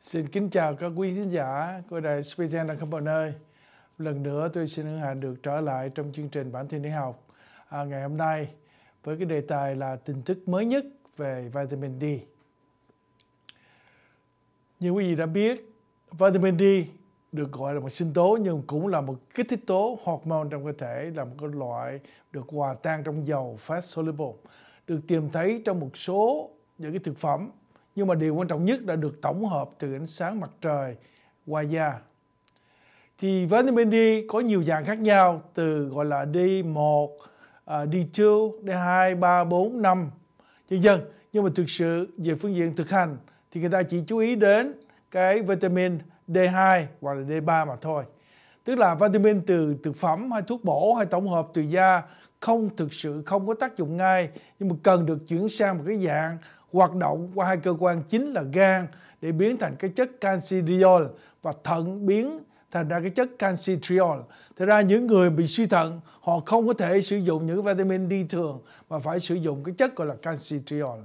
Xin kính chào các quý khán giả của đài Spigen đang khắp mọi nơi. Lần nữa tôi xin hân hạnh được trở lại trong chương trình bản tin y học à, ngày hôm nay với cái đề tài là tin tức mới nhất về vitamin D. Như quý vị đã biết, vitamin D được gọi là một sinh tố nhưng cũng là một kích thích tố hormone trong cơ thể là một cái loại được hòa tan trong dầu fat soluble được tìm thấy trong một số những cái thực phẩm nhưng mà điều quan trọng nhất đã được tổng hợp từ ánh sáng mặt trời qua da. Thì vitamin D có nhiều dạng khác nhau từ gọi là D1, D2, D2, 3, 4, 5, vân vân. Nhưng mà thực sự về phương diện thực hành thì người ta chỉ chú ý đến cái vitamin D2 hoặc là D3 mà thôi. Tức là vitamin từ thực phẩm hay thuốc bổ hay tổng hợp từ da không thực sự không có tác dụng ngay nhưng mà cần được chuyển sang một cái dạng hoạt động qua hai cơ quan chính là gan để biến thành cái chất canxidiol và thận biến thành ra cái chất canxitriol. Thế ra những người bị suy thận họ không có thể sử dụng những vitamin D thường mà phải sử dụng cái chất gọi là canxitriol.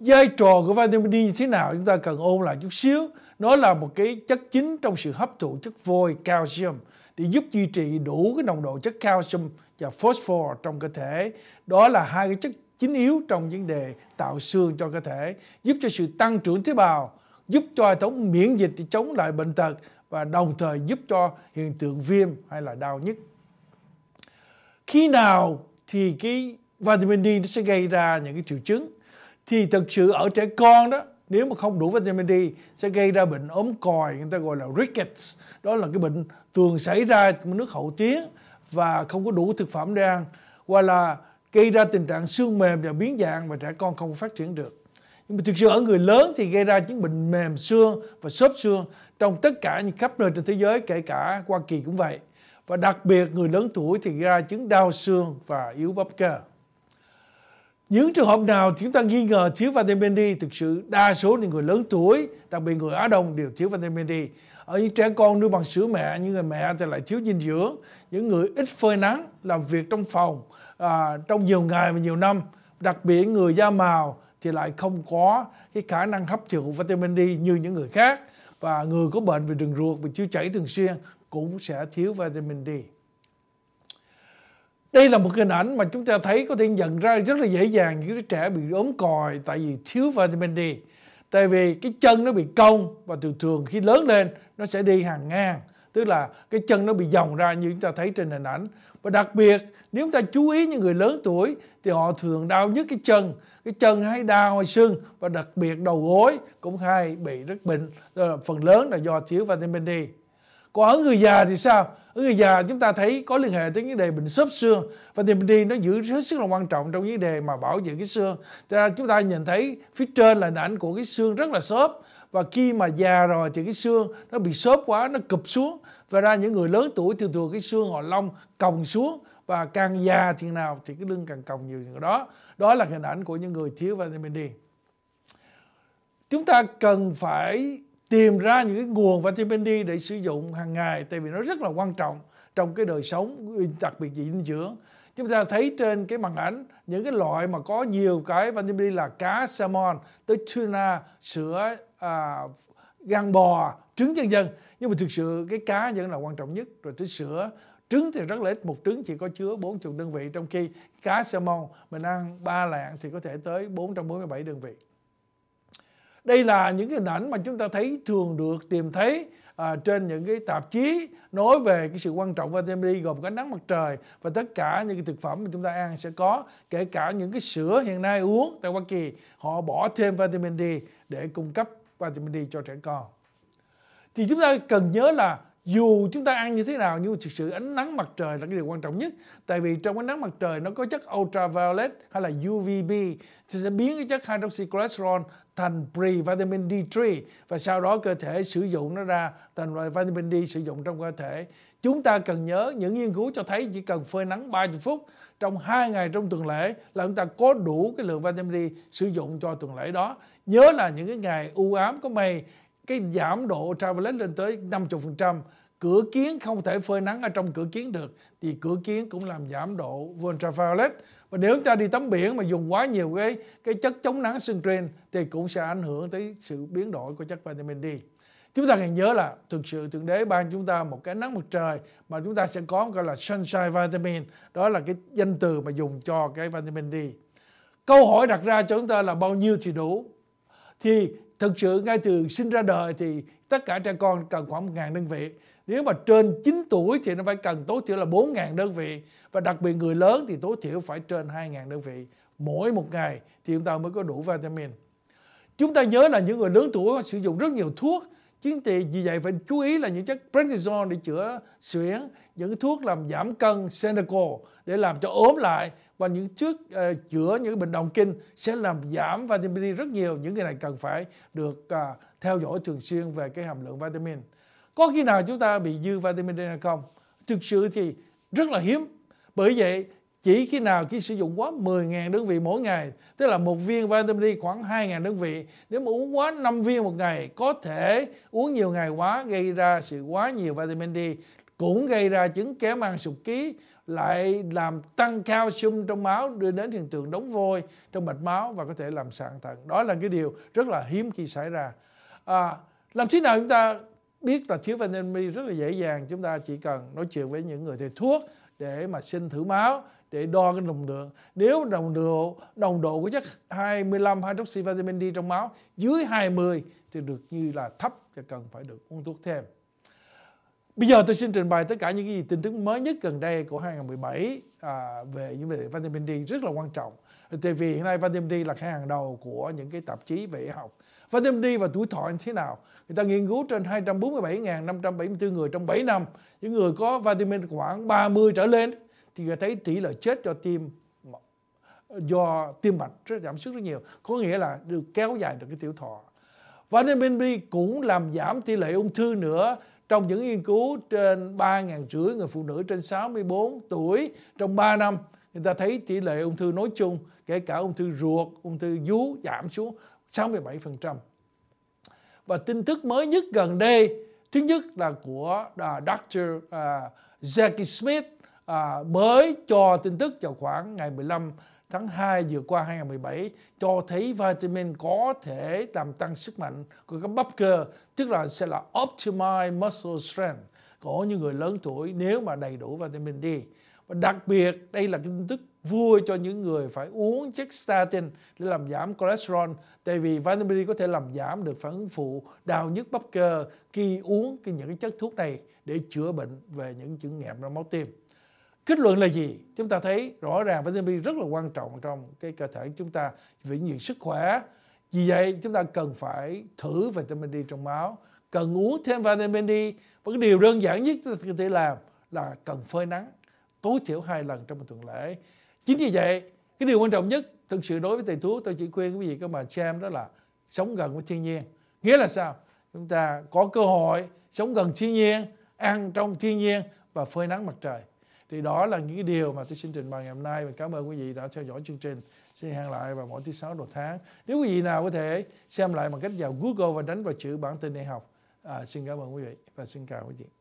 Vai trò của vitamin D như thế nào chúng ta cần ôn lại chút xíu. Nó là một cái chất chính trong sự hấp thụ chất vôi calcium để giúp duy trì đủ cái nồng độ chất calcium và phosphor trong cơ thể. Đó là hai cái chất chính yếu trong vấn đề tạo xương cho cơ thể, giúp cho sự tăng trưởng tế bào, giúp cho hệ thống miễn dịch chống lại bệnh tật và đồng thời giúp cho hiện tượng viêm hay là đau nhức. Khi nào thì cái vitamin D nó sẽ gây ra những cái triệu chứng thì thực sự ở trẻ con đó nếu mà không đủ vitamin D sẽ gây ra bệnh ốm còi người ta gọi là rickets đó là cái bệnh thường xảy ra trong nước hậu tiến và không có đủ thực phẩm để ăn hoặc là gây ra tình trạng xương mềm và biến dạng và trẻ con không phát triển được. Nhưng mà thực sự ở người lớn thì gây ra chứng bệnh mềm xương và xốp xương trong tất cả những khắp nơi trên thế giới, kể cả Hoa Kỳ cũng vậy. Và đặc biệt người lớn tuổi thì gây ra chứng đau xương và yếu bắp cơ. Những trường hợp nào chúng ta nghi ngờ thiếu vitamin D thực sự đa số những người lớn tuổi, đặc biệt người Á Đông đều thiếu vitamin D ở những trẻ con nuôi bằng sữa mẹ những người mẹ thì lại thiếu dinh dưỡng những người ít phơi nắng làm việc trong phòng à, trong nhiều ngày và nhiều năm đặc biệt người da màu thì lại không có cái khả năng hấp thụ vitamin D như những người khác và người có bệnh về đường ruột bị tiêu chảy thường xuyên cũng sẽ thiếu vitamin D. Đây là một hình ảnh mà chúng ta thấy có thể nhận ra rất là dễ dàng những đứa trẻ bị ốm còi tại vì thiếu vitamin D tại vì cái chân nó bị cong và thường thường khi lớn lên nó sẽ đi hàng ngang tức là cái chân nó bị dòng ra như chúng ta thấy trên hình ảnh và đặc biệt nếu chúng ta chú ý những người lớn tuổi thì họ thường đau nhất cái chân cái chân hay đau hay sưng và đặc biệt đầu gối cũng hay bị rất bệnh phần lớn là do thiếu vitamin D còn ở người già thì sao ở người già chúng ta thấy có liên hệ tới vấn đề bệnh xốp xương và thì mình đi nó giữ hết sức là quan trọng trong vấn đề mà bảo vệ cái xương Thế ra chúng ta nhìn thấy phía trên là ảnh của cái xương rất là xốp và khi mà già rồi thì cái xương nó bị xốp quá nó cụp xuống và ra những người lớn tuổi thường thường cái xương họ lông còng xuống và càng già thì nào thì cái lưng càng còng nhiều chừng đó đó là hình ảnh của những người thiếu vitamin D chúng ta cần phải tìm ra những cái nguồn vitamin D để sử dụng hàng ngày tại vì nó rất là quan trọng trong cái đời sống đặc biệt dinh dưỡng chúng ta thấy trên cái màn ảnh những cái loại mà có nhiều cái vitamin D là cá salmon tới tuna sữa à, gan bò trứng vân dân nhưng mà thực sự cái cá vẫn là quan trọng nhất rồi tới sữa trứng thì rất là ít một trứng chỉ có chứa bốn chục đơn vị trong khi cá salmon mình ăn ba lạng thì có thể tới 447 đơn vị đây là những hình ảnh mà chúng ta thấy thường được tìm thấy à, trên những cái tạp chí nói về cái sự quan trọng vitamin D gồm có nắng mặt trời và tất cả những cái thực phẩm mà chúng ta ăn sẽ có kể cả những cái sữa hiện nay uống tại Hoa Kỳ họ bỏ thêm vitamin D để cung cấp vitamin D cho trẻ con thì chúng ta cần nhớ là dù chúng ta ăn như thế nào nhưng thực sự ánh nắng mặt trời là cái điều quan trọng nhất tại vì trong ánh nắng mặt trời nó có chất ultraviolet hay là UVB thì sẽ biến cái chất hydroxycholesterol thành pre-vitamin D3 và sau đó cơ thể sử dụng nó ra thành loại vitamin D sử dụng trong cơ thể. Chúng ta cần nhớ những nghiên cứu cho thấy chỉ cần phơi nắng 30 phút trong 2 ngày trong tuần lễ là chúng ta có đủ cái lượng vitamin D sử dụng cho tuần lễ đó. Nhớ là những cái ngày u ám có mây cái giảm độ ultraviolet lên tới 50%, cửa kiến không thể phơi nắng ở trong cửa kiến được thì cửa kiến cũng làm giảm độ ultraviolet và nếu chúng ta đi tắm biển mà dùng quá nhiều cái cái chất chống nắng sương trên thì cũng sẽ ảnh hưởng tới sự biến đổi của chất vitamin D chúng ta hãy nhớ là thực sự thượng đế ban chúng ta một cái nắng mặt trời mà chúng ta sẽ có gọi là sunshine vitamin đó là cái danh từ mà dùng cho cái vitamin D câu hỏi đặt ra cho chúng ta là bao nhiêu thì đủ thì thực sự ngay từ sinh ra đời thì tất cả trẻ con cần khoảng 1.000 đơn vị nếu mà trên 9 tuổi thì nó phải cần tối thiểu là 4.000 đơn vị và đặc biệt người lớn thì tối thiểu phải trên 2.000 đơn vị mỗi một ngày thì chúng ta mới có đủ vitamin. Chúng ta nhớ là những người lớn tuổi sử dụng rất nhiều thuốc chính trị vì vậy phải chú ý là những chất prednisone để chữa suyễn, những thuốc làm giảm cân Seneco để làm cho ốm lại và những trước uh, ờ, chữa những bệnh động kinh sẽ làm giảm vitamin D rất nhiều. Những người này cần phải được uh, theo dõi thường xuyên về cái hàm lượng vitamin. Có khi nào chúng ta bị dư vitamin D hay không? Thực sự thì rất là hiếm. Bởi vậy chỉ khi nào khi sử dụng quá 10.000 đơn vị mỗi ngày, tức là một viên vitamin D khoảng 2.000 đơn vị, nếu mà uống quá 5 viên một ngày, có thể uống nhiều ngày quá gây ra sự quá nhiều vitamin D, cũng gây ra chứng kém ăn sụt ký, lại làm tăng cao sung trong máu đưa đến hiện tượng đóng vôi trong mạch máu và có thể làm sạn thận. Đó là cái điều rất là hiếm khi xảy ra. À, làm thế nào chúng ta biết là thiếu vitamin B rất là dễ dàng chúng ta chỉ cần nói chuyện với những người thầy thuốc để mà xin thử máu để đo cái nồng độ nếu nồng độ nồng độ của chất 25 hydroxy vitamin D trong máu dưới 20 thì được như là thấp và cần phải được uống thuốc thêm Bây giờ tôi xin trình bày tất cả những cái gì tin tức mới nhất gần đây của 2017 à, về những vấn đề vitamin D rất là quan trọng. Tại vì hiện nay vitamin D là cái hàng đầu của những cái tạp chí về y học. Và đem đi và tuổi thọ như thế nào? Người ta nghiên cứu trên 247.574 người trong 7 năm. Những người có vitamin khoảng 30 trở lên thì người thấy tỷ lệ chết do tim do tim mạch rất giảm sút rất nhiều. Có nghĩa là được kéo dài được cái tiểu thọ. Vitamin B cũng làm giảm tỷ lệ ung thư nữa trong những nghiên cứu trên 3.500 000 người phụ nữ trên 64 tuổi trong 3 năm người ta thấy tỷ lệ ung thư nói chung kể cả ung thư ruột ung thư vú giảm xuống 67%. Và tin tức mới nhất gần đây, thứ nhất là của uh, Dr. Uh, Jackie Smith uh, mới cho tin tức vào khoảng ngày 15 tháng 2 vừa qua 2017 cho thấy vitamin có thể làm tăng sức mạnh của các bắp cơ, tức là sẽ là optimize muscle strength của những người lớn tuổi nếu mà đầy đủ vitamin D và đặc biệt đây là tin tức vui cho những người phải uống chất statin để làm giảm cholesterol tại vì vitamin D có thể làm giảm được phản ứng phụ đau nhức bắp cơ khi uống những cái chất thuốc này để chữa bệnh về những chứng nghẹn trong máu tim kết luận là gì chúng ta thấy rõ ràng vitamin D rất là quan trọng trong cái cơ thể chúng ta vì những sức khỏe vì vậy chúng ta cần phải thử vitamin D trong máu cần uống thêm vitamin D và cái điều đơn giản nhất chúng ta có thể làm là cần phơi nắng tối thiểu hai lần trong một tuần lễ chính vì vậy cái điều quan trọng nhất thực sự đối với thầy thuốc tôi chỉ khuyên quý vị các bà xem đó là sống gần với thiên nhiên nghĩa là sao chúng ta có cơ hội sống gần thiên nhiên ăn trong thiên nhiên và phơi nắng mặt trời thì đó là những cái điều mà tôi xin trình bày ngày hôm nay và cảm ơn quý vị đã theo dõi chương trình xin hẹn lại vào mỗi thứ sáu đầu tháng nếu quý vị nào có thể xem lại bằng cách vào google và đánh vào chữ bản tin đại học à, xin cảm ơn quý vị và xin chào quý vị